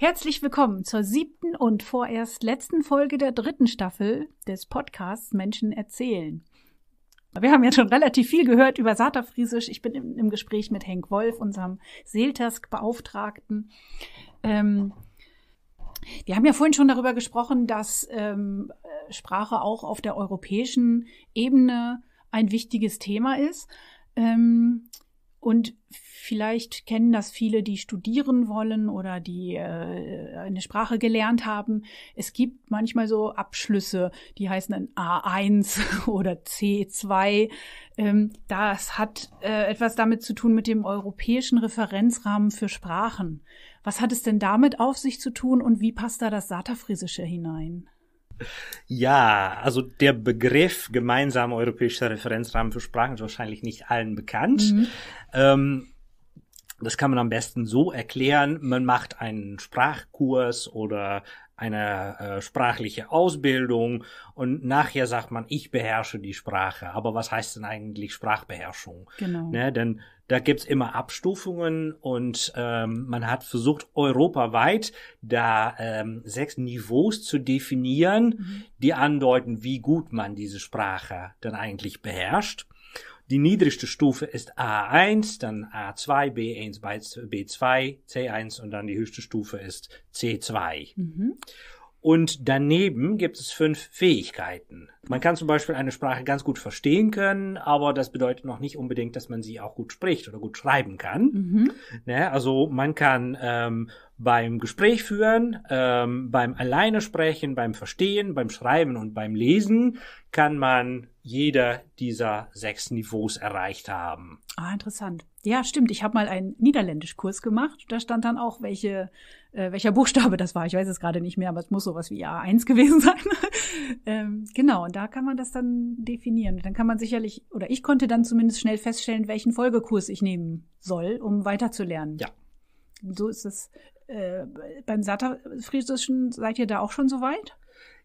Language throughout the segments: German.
Herzlich willkommen zur siebten und vorerst letzten Folge der dritten Staffel des Podcasts Menschen erzählen. Wir haben ja schon relativ viel gehört über Saterfriesisch. Ich bin im, Gespräch mit Henk Wolf, unserem Seeltask-Beauftragten. Ähm, wir haben ja vorhin schon darüber gesprochen, dass ähm, Sprache auch auf der europäischen Ebene ein wichtiges Thema ist. Ähm, und vielleicht kennen das viele, die studieren wollen oder die äh, eine Sprache gelernt haben. Es gibt manchmal so Abschlüsse, die heißen dann A1 oder C2. Ähm, das hat äh, etwas damit zu tun mit dem europäischen Referenzrahmen für Sprachen. Was hat es denn damit auf sich zu tun und wie passt da das Saterfriesische hinein? Ja, also der Begriff gemeinsamer europäischer Referenzrahmen für Sprachen ist wahrscheinlich nicht allen bekannt. Mhm. Ähm, das kann man am besten so erklären. Man macht einen Sprachkurs oder eine äh, sprachliche Ausbildung und nachher sagt man, ich beherrsche die Sprache. Aber was heißt denn eigentlich Sprachbeherrschung? Genau. Ne, denn da gibt's immer Abstufungen und ähm, man hat versucht, europaweit da ähm, sechs Niveaus zu definieren, mhm. die andeuten, wie gut man diese Sprache dann eigentlich beherrscht. Die niedrigste Stufe ist A1, dann A2, B1, B2, C1 und dann die höchste Stufe ist C2. Mhm. Und daneben gibt es fünf Fähigkeiten. Man kann zum Beispiel eine Sprache ganz gut verstehen können, aber das bedeutet noch nicht unbedingt, dass man sie auch gut spricht oder gut schreiben kann. Mhm. Ne? Also man kann ähm, beim Gespräch führen, ähm, beim Alleine sprechen, beim Verstehen, beim Schreiben und beim Lesen kann man jeder dieser sechs Niveaus erreicht haben. Ah, interessant. Ja, stimmt. Ich habe mal einen Niederländisch-Kurs gemacht. Da stand dann auch, welche, äh, welcher Buchstabe das war. Ich weiß es gerade nicht mehr, aber es muss sowas wie A1 gewesen sein. ähm, genau, und da kann man das dann definieren. Dann kann man sicherlich, oder ich konnte dann zumindest schnell feststellen, welchen Folgekurs ich nehmen soll, um weiterzulernen. Ja. So ist es äh, beim Satterfriesischen seid ihr da auch schon so weit?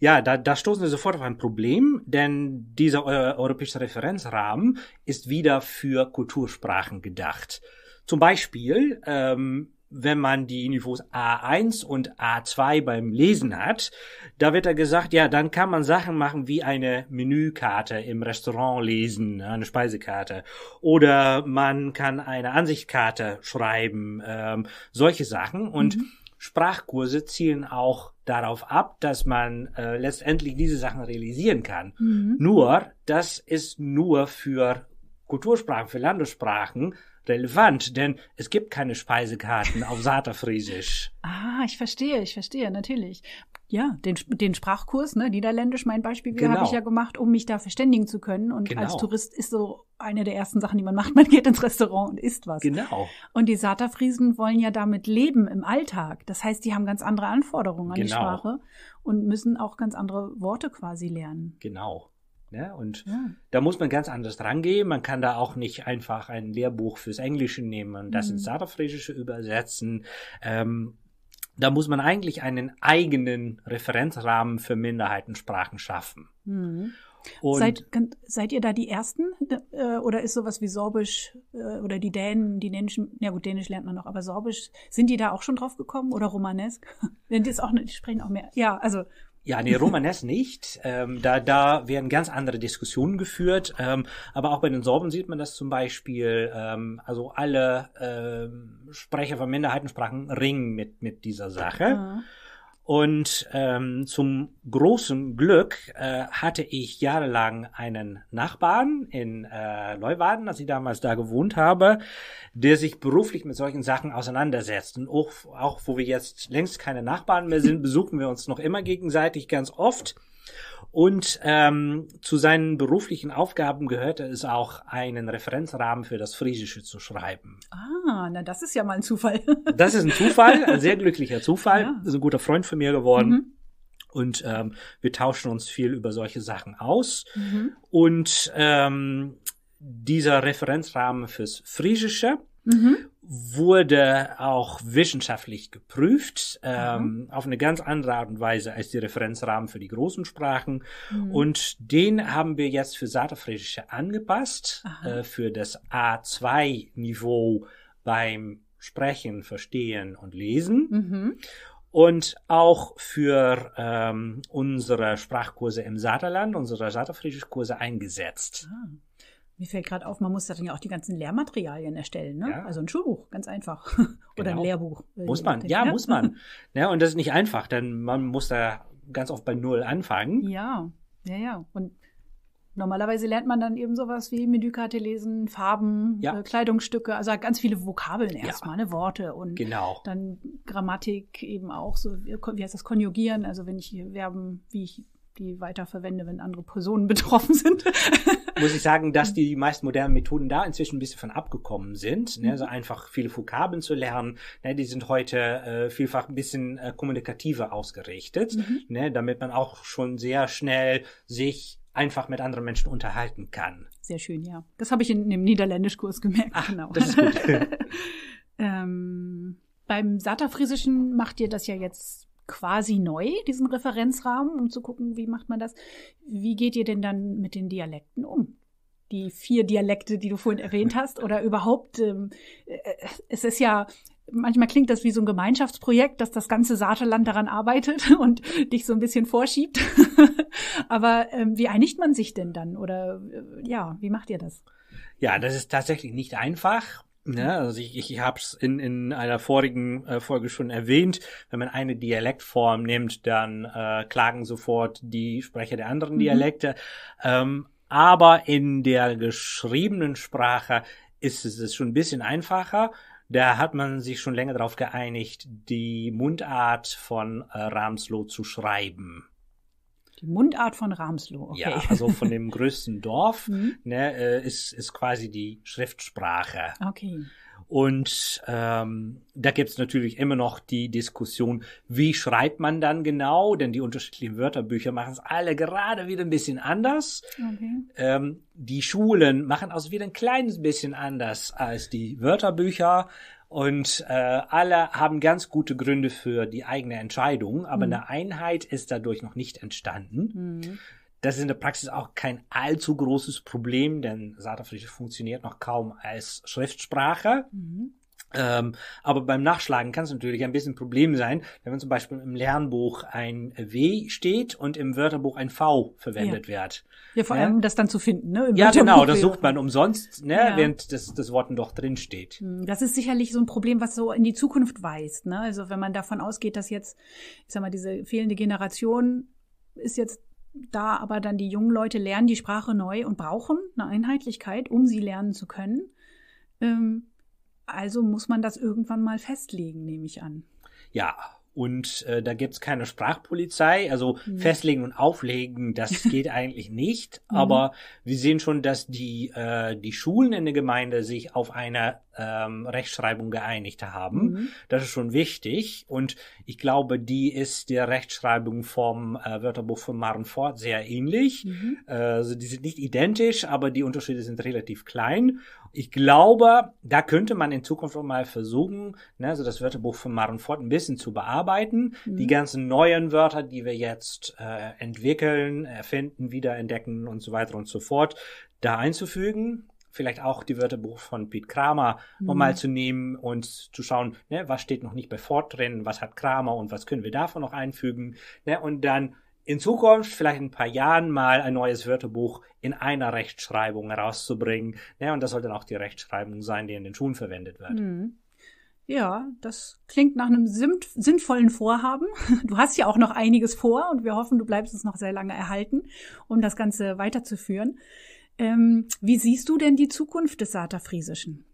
Ja, da, da stoßen wir sofort auf ein Problem, denn dieser äh, europäische Referenzrahmen ist wieder für Kultursprachen gedacht. Zum Beispiel ähm, wenn man die Niveaus A1 und A2 beim Lesen hat, da wird da gesagt, ja, dann kann man Sachen machen wie eine Menükarte im Restaurant lesen, ne, eine Speisekarte. Oder man kann eine Ansichtskarte schreiben, ähm, solche Sachen. Und mhm. Sprachkurse zielen auch darauf ab, dass man äh, letztendlich diese Sachen realisieren kann. Mhm. Nur, das ist nur für Kultursprachen, für Landessprachen relevant, denn es gibt keine Speisekarten auf Saterfriesisch. Ah, ich verstehe, ich verstehe, natürlich. Ja, den, den Sprachkurs, ne, Niederländisch, mein Beispiel, genau. habe ich ja gemacht, um mich da verständigen zu können. Und genau. als Tourist ist so eine der ersten Sachen, die man macht. Man geht ins Restaurant und isst was. Genau. Und die Saterfriesen wollen ja damit leben im Alltag. Das heißt, die haben ganz andere Anforderungen an genau. die Sprache und müssen auch ganz andere Worte quasi lernen. Genau. Ne? Und ja. da muss man ganz anders rangehen. Man kann da auch nicht einfach ein Lehrbuch fürs Englische nehmen und das mhm. ins Sarafräsische übersetzen. Ähm, da muss man eigentlich einen eigenen Referenzrahmen für Minderheitensprachen schaffen. Mhm. Seid, seid, ihr da die Ersten? Äh, oder ist sowas wie Sorbisch äh, oder die Dänen, die Dänischen, na ja gut, Dänisch lernt man noch, aber Sorbisch, sind die da auch schon drauf gekommen oder Romanesk? Denn die, auch, die sprechen auch mehr. Ja, also ja, nee, Romanes nicht. Ähm, da, da werden ganz andere Diskussionen geführt. Ähm, aber auch bei den Sorben sieht man das zum Beispiel. Ähm, also alle ähm, Sprecher von Minderheitensprachen ringen mit, mit dieser Sache. Ja. Ah. Und ähm, zum großen Glück äh, hatte ich jahrelang einen Nachbarn in äh, Leuwarden, als ich damals da gewohnt habe, der sich beruflich mit solchen Sachen auseinandersetzt. Und auch, auch wo wir jetzt längst keine Nachbarn mehr sind, besuchen wir uns noch immer gegenseitig ganz oft. Und ähm, zu seinen beruflichen Aufgaben gehörte es auch, einen Referenzrahmen für das Friesische zu schreiben. Ah, na das ist ja mal ein Zufall. Das ist ein Zufall, ein sehr glücklicher Zufall. Ja. Ist ein guter Freund von mir geworden. Mhm. Und ähm, wir tauschen uns viel über solche Sachen aus. Mhm. Und ähm, dieser Referenzrahmen fürs Friesische Mhm. wurde auch wissenschaftlich geprüft, mhm. auf eine ganz andere Art und Weise als die Referenzrahmen für die großen Sprachen. Mhm. Und den haben wir jetzt für Saterfrischische angepasst, äh, für das A2-Niveau beim Sprechen, Verstehen und Lesen. Mhm. Und auch für ähm, unsere Sprachkurse im Saterland, unsere Saterfrisisch-Kurse eingesetzt. Ah. Mir fällt gerade auf, man muss dann ja auch die ganzen Lehrmaterialien erstellen, ne? Ja. Also ein Schulbuch, ganz einfach. Oder genau. ein Lehrbuch. Äh, ne? Muss man, ja, muss man. Ja, und das ist nicht einfach, denn man muss da ganz oft bei Null anfangen. Ja, ja, ja. Und Normalerweise lernt man dann eben sowas wie Menükarte lesen, Farben, ja. äh, Kleidungsstücke, also ganz viele Vokabeln erstmal, ja. ne, Worte und genau. dann Grammatik eben auch, so wie heißt das, konjugieren, also wenn ich hier Verben, wie ich die weiterverwende, wenn andere Personen betroffen sind. Muss ich sagen, dass die meisten modernen Methoden da inzwischen ein bisschen von abgekommen sind. Ne? Mhm. Also einfach viele Vokabeln zu lernen, ne? die sind heute äh, vielfach ein bisschen äh, kommunikativer ausgerichtet, mhm. ne? damit man auch schon sehr schnell sich einfach mit anderen Menschen unterhalten kann. Sehr schön, ja. Das habe ich in dem Niederländischkurs gemerkt. Ach, genau. Das ist gut. ähm, beim Satafriesischen macht ihr das ja jetzt quasi neu, diesen Referenzrahmen, um zu gucken, wie macht man das. Wie geht ihr denn dann mit den Dialekten um? Die vier Dialekte, die du vorhin erwähnt hast, oder überhaupt, ähm, äh, es ist ja, manchmal klingt das wie so ein Gemeinschaftsprojekt, dass das ganze Saateland daran arbeitet und dich so ein bisschen vorschiebt. Aber ähm, wie einigt man sich denn dann? Oder äh, ja, wie macht ihr das? Ja, das ist tatsächlich nicht einfach. Ja, mhm. ne, also ich, ich habe es in, in einer vorigen äh, Folge schon erwähnt. Wenn man eine Dialektform nimmt, dann äh, klagen sofort die Sprecher der anderen mhm. Dialekte. Ähm, aber in der geschriebenen Sprache ist es, ist schon ein bisschen einfacher. Da hat man sich schon länger darauf geeinigt, die Mundart von äh, Ramsloh zu schreiben. Die Mundart von Ramsloh, okay. Ja, also von dem größten Dorf, mhm. ne, äh, ist, ist quasi die Schriftsprache. Okay. Und ähm, da gibt es natürlich immer noch die Diskussion, wie schreibt man dann genau, denn die unterschiedlichen Wörterbücher machen es alle gerade wieder ein bisschen anders. Okay. Ähm, die Schulen machen es wieder ein kleines bisschen anders als die Wörterbücher. Und äh, alle haben ganz gute Gründe für die eigene Entscheidung, aber mhm. eine Einheit ist dadurch noch nicht entstanden. Mhm. Das ist in der Praxis auch kein allzu großes Problem, denn Satafrisch funktioniert noch kaum als Schriftsprache. Mhm. Ähm, aber beim Nachschlagen kann es natürlich ein bisschen ein Problem sein, wenn man zum Beispiel im Lernbuch ein W steht und im Wörterbuch ein V verwendet ja. wird. Ja, vor ja? allem das dann zu finden, ne? Im ja, genau, das sucht man umsonst, ne? Ja. während das, das Wort doch drin steht. Hm, das ist sicherlich so ein Problem, was so in die Zukunft weist. Ne? Also wenn man davon ausgeht, dass jetzt, ich sag mal, diese fehlende Generation ist jetzt da, aber dann die jungen Leute lernen die Sprache neu und brauchen eine Einheitlichkeit, um sie lernen zu können. Ähm, also muss man das irgendwann mal festlegen, nehme ich an. Ja, und äh, da es keine Sprachpolizei. Also mhm. festlegen und auflegen, das geht eigentlich nicht. Mhm. Aber mhm. wir sehen schon, dass die, äh, die Schulen in der Gemeinde sich auf eine ähm, Rechtschreibung geeinigt haben. Mhm. Das ist schon wichtig. Und ich glaube, die ist der Rechtschreibung vom äh, Wörterbuch von Maren Ford sehr ähnlich. Mhm. Äh, also die sind nicht identisch, aber die Unterschiede sind relativ klein. Ich glaube, da könnte man in Zukunft auch mal versuchen, ne, so das Wörterbuch von Maren Fort ein bisschen zu bearbeiten. Mhm. Die ganzen neuen Wörter, die wir jetzt äh, entwickeln, erfinden, wiederentdecken und so weiter und so fort, da einzufügen. Vielleicht auch die Wörterbuch von Pete Kramer mhm. nochmal zu nehmen und zu schauen, ne, was steht noch nicht bei Fort drin, was hat Kramer und was können wir davon noch einfügen. Ne, und dann in Zukunft, vielleicht in ein paar Jahren mal ein neues Wörterbuch in einer Rechtschreibung herauszubringen. Ja, und das soll dann auch die Rechtschreibung sein, die in den Schulen verwendet wird. Mhm. Ja, das klingt nach einem sinnvollen Vorhaben. Du hast ja auch noch einiges vor und wir hoffen, du bleibst uns noch sehr lange erhalten, um das Ganze weiterzuführen. Ähm, wie siehst du denn die Zukunft des Saterfriesischen?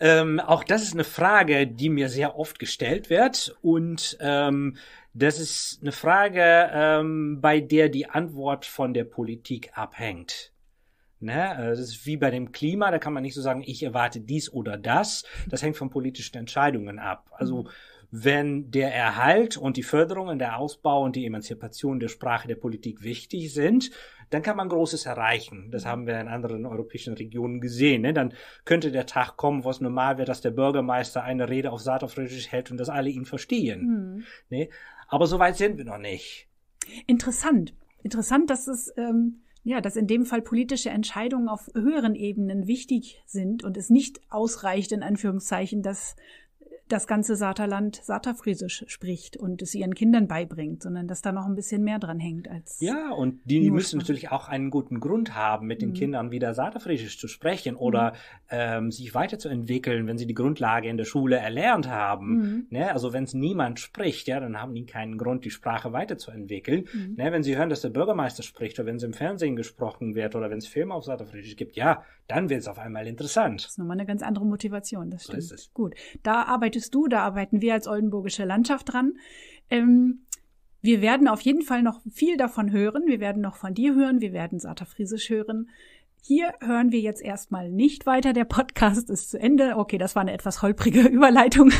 Ähm, auch das ist eine Frage, die mir sehr oft gestellt wird und ähm, das ist eine Frage, ähm, bei der die Antwort von der Politik abhängt. Ne? Äh, das ist wie bei dem Klima, da kann man nicht so sagen, ich erwarte dies oder das. Das hängt von politischen Entscheidungen ab. Also mhm. wenn der Erhalt und die Förderung und der Ausbau und die Emanzipation der Sprache der Politik wichtig sind, dann kann man Großes erreichen. Das mhm. haben wir in anderen europäischen Regionen gesehen. Ne? Dann könnte der Tag kommen, wo es normal wäre, dass der Bürgermeister eine Rede auf Saterfränkisch hält und dass alle ihn verstehen. Mhm. Ne? Aber so weit sind wir noch nicht. Interessant. Interessant, dass es ähm, ja, dass in dem Fall politische Entscheidungen auf höheren Ebenen wichtig sind und es nicht ausreicht, in Anführungszeichen, dass das ganze Saterland Saterfriesisch spricht und es ihren Kindern beibringt, sondern dass da noch ein bisschen mehr dran hängt als. Ja, und die müssen natürlich auch einen guten Grund haben, mit den mhm. Kindern wieder Saterfriesisch zu sprechen mhm. oder mhm. ähm, sich weiterzuentwickeln, wenn sie die Grundlage in der Schule erlernt haben. Mhm. Ne? Also wenn es niemand spricht, ja, dann haben die keinen Grund, die Sprache weiterzuentwickeln. Mhm. Ne? Wenn sie hören, dass der Bürgermeister spricht oder wenn es im Fernsehen gesprochen wird oder wenn es Filme auf Saterfriesisch gibt, ja, dann wird es auf einmal interessant. Das ist nochmal eine ganz andere Motivation, das stimmt. So ist es. Gut. Da arbeitet möchtest du, da arbeiten wir als Oldenburgische Landschaft dran. Ähm, wir werden auf jeden Fall noch viel davon hören. Wir werden noch von dir hören. Wir werden Sata Friesisch hören. Hier hören wir jetzt erstmal nicht weiter. Der Podcast ist zu Ende. Okay, das war eine etwas holprige Überleitung.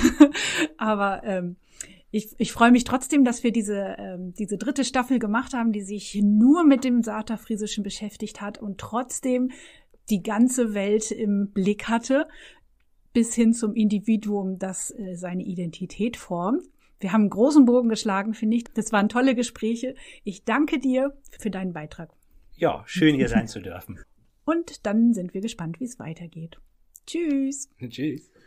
Aber ähm, ich, ich freue mich trotzdem, dass wir diese, ähm, diese dritte Staffel gemacht haben, die sich nur mit dem Sata Friesischen beschäftigt hat und trotzdem die ganze Welt im Blick hatte bis hin zum Individuum, das äh, seine Identität formt. Wir haben einen großen Bogen geschlagen, finde ich. Das waren tolle Gespräche. Ich danke dir für deinen Beitrag. Ja, schön hier sein zu dürfen. Und dann sind wir gespannt, wie es weitergeht. Tschüss. Tschüss.